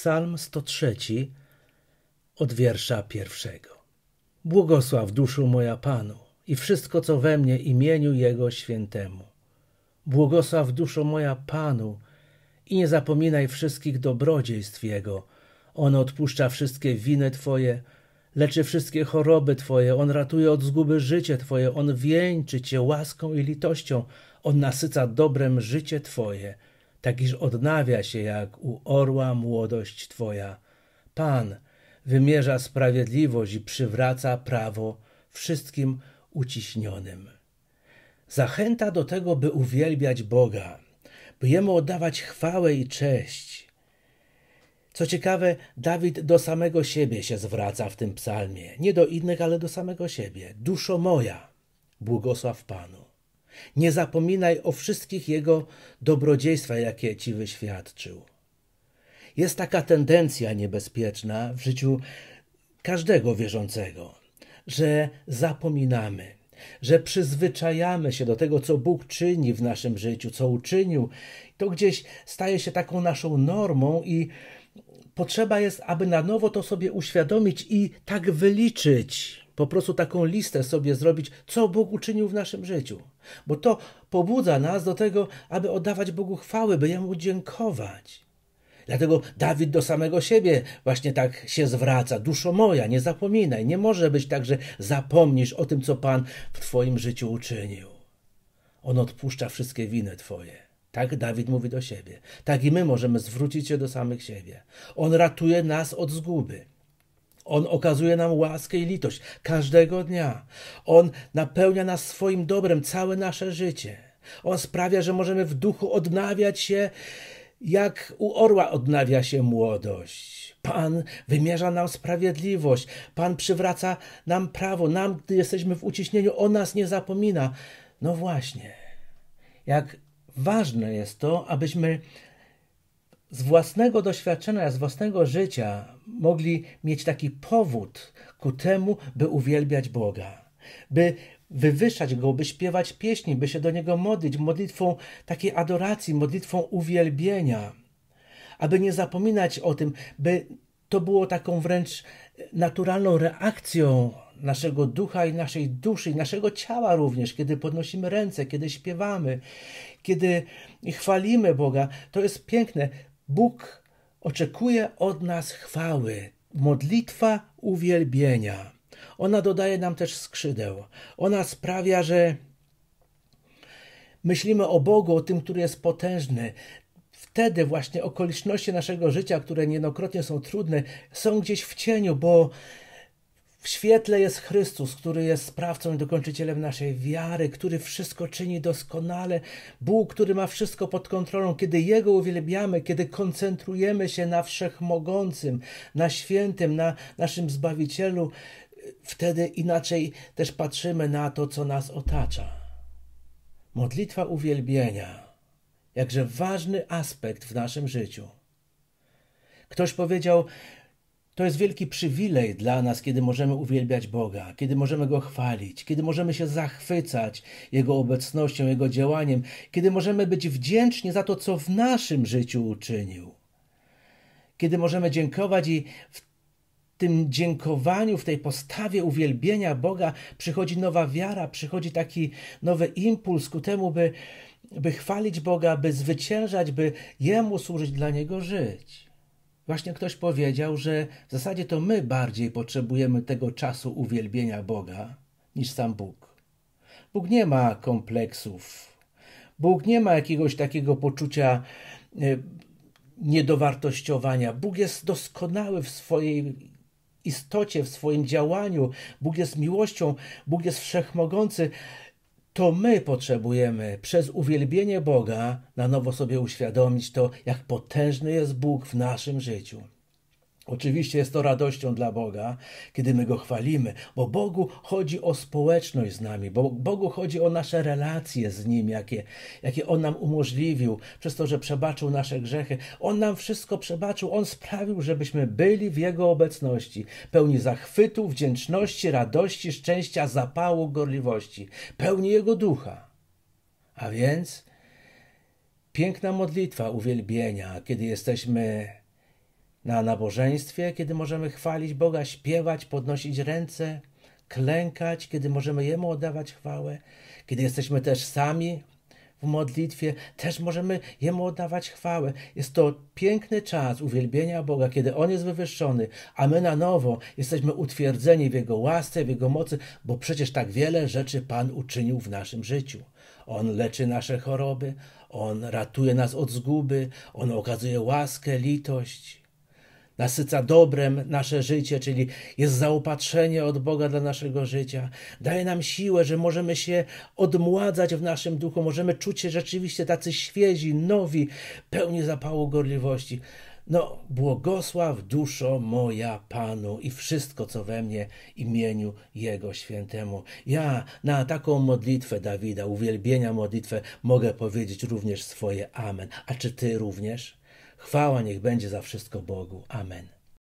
Psalm 103 od wiersza pierwszego. Błogosław duszu moja Panu i wszystko, co we mnie imieniu Jego świętemu. Błogosław duszo moja Panu i nie zapominaj wszystkich dobrodziejstw Jego. On odpuszcza wszystkie winy Twoje, leczy wszystkie choroby Twoje, On ratuje od zguby życie Twoje, On wieńczy Cię łaską i litością, On nasyca dobrem życie Twoje – tak iż odnawia się jak u orła młodość Twoja. Pan wymierza sprawiedliwość i przywraca prawo wszystkim uciśnionym. Zachęta do tego, by uwielbiać Boga, by Jemu oddawać chwałę i cześć. Co ciekawe, Dawid do samego siebie się zwraca w tym psalmie. Nie do innych, ale do samego siebie. Duszo moja, błogosław Panu. Nie zapominaj o wszystkich jego dobrodziejstwach, jakie ci wyświadczył. Jest taka tendencja niebezpieczna w życiu każdego wierzącego, że zapominamy, że przyzwyczajamy się do tego, co Bóg czyni w naszym życiu, co uczynił. To gdzieś staje się taką naszą normą i potrzeba jest, aby na nowo to sobie uświadomić i tak wyliczyć po prostu taką listę sobie zrobić, co Bóg uczynił w naszym życiu. Bo to pobudza nas do tego, aby oddawać Bogu chwały, by Jemu dziękować. Dlatego Dawid do samego siebie właśnie tak się zwraca. Duszo moja, nie zapominaj. Nie może być tak, że zapomnisz o tym, co Pan w Twoim życiu uczynił. On odpuszcza wszystkie winy Twoje. Tak Dawid mówi do siebie. Tak i my możemy zwrócić się do samych siebie. On ratuje nas od zguby. On okazuje nam łaskę i litość każdego dnia. On napełnia nas swoim dobrem całe nasze życie. On sprawia, że możemy w duchu odnawiać się, jak u orła odnawia się młodość. Pan wymierza nam sprawiedliwość, Pan przywraca nam prawo, nam, gdy jesteśmy w uciśnieniu, o nas nie zapomina. No właśnie, jak ważne jest to, abyśmy z własnego doświadczenia, z własnego życia mogli mieć taki powód ku temu, by uwielbiać Boga, by wywyższać Go, by śpiewać pieśni, by się do Niego modlić, modlitwą takiej adoracji, modlitwą uwielbienia, aby nie zapominać o tym, by to było taką wręcz naturalną reakcją naszego ducha i naszej duszy, i naszego ciała również, kiedy podnosimy ręce, kiedy śpiewamy, kiedy chwalimy Boga. To jest piękne. Bóg oczekuje od nas chwały, modlitwa uwielbienia. Ona dodaje nam też skrzydeł. Ona sprawia, że myślimy o Bogu, o tym, który jest potężny. Wtedy właśnie okoliczności naszego życia, które niejednokrotnie są trudne, są gdzieś w cieniu, bo w świetle jest Chrystus, który jest sprawcą i dokończycielem naszej wiary, który wszystko czyni doskonale, Bóg, który ma wszystko pod kontrolą. Kiedy Jego uwielbiamy, kiedy koncentrujemy się na wszechmogącym, na świętym, na naszym Zbawicielu, wtedy inaczej też patrzymy na to, co nas otacza. Modlitwa uwielbienia, jakże ważny aspekt w naszym życiu. Ktoś powiedział, to jest wielki przywilej dla nas, kiedy możemy uwielbiać Boga, kiedy możemy Go chwalić, kiedy możemy się zachwycać Jego obecnością, Jego działaniem, kiedy możemy być wdzięczni za to, co w naszym życiu uczynił. Kiedy możemy dziękować i w tym dziękowaniu, w tej postawie uwielbienia Boga przychodzi nowa wiara, przychodzi taki nowy impuls ku temu, by, by chwalić Boga, by zwyciężać, by Jemu służyć, dla Niego żyć. Właśnie ktoś powiedział, że w zasadzie to my bardziej potrzebujemy tego czasu uwielbienia Boga niż sam Bóg. Bóg nie ma kompleksów. Bóg nie ma jakiegoś takiego poczucia e, niedowartościowania. Bóg jest doskonały w swojej istocie, w swoim działaniu. Bóg jest miłością, Bóg jest wszechmogący to my potrzebujemy przez uwielbienie Boga na nowo sobie uświadomić to, jak potężny jest Bóg w naszym życiu. Oczywiście jest to radością dla Boga, kiedy my go chwalimy, bo Bogu chodzi o społeczność z nami, bo Bogu chodzi o nasze relacje z nim, jakie, jakie on nam umożliwił, przez to, że przebaczył nasze grzechy. On nam wszystko przebaczył, on sprawił, żebyśmy byli w jego obecności, pełni zachwytu, wdzięczności, radości, szczęścia, zapału, gorliwości, pełni jego ducha. A więc piękna modlitwa uwielbienia, kiedy jesteśmy na nabożeństwie, kiedy możemy chwalić Boga, śpiewać, podnosić ręce, klękać, kiedy możemy Jemu oddawać chwałę, kiedy jesteśmy też sami w modlitwie, też możemy Jemu oddawać chwałę. Jest to piękny czas uwielbienia Boga, kiedy On jest wywyższony, a my na nowo jesteśmy utwierdzeni w Jego łasce, w Jego mocy, bo przecież tak wiele rzeczy Pan uczynił w naszym życiu. On leczy nasze choroby, On ratuje nas od zguby, On okazuje łaskę, litość nasyca dobrem nasze życie, czyli jest zaopatrzenie od Boga dla naszego życia. Daje nam siłę, że możemy się odmładzać w naszym duchu, możemy czuć się rzeczywiście tacy świezi, nowi, pełni zapału gorliwości. No, błogosław duszo moja Panu i wszystko, co we mnie imieniu Jego świętemu. Ja na taką modlitwę Dawida, uwielbienia modlitwę, mogę powiedzieć również swoje Amen. A czy Ty również? Chwała niech będzie za wszystko Bogu. Amen.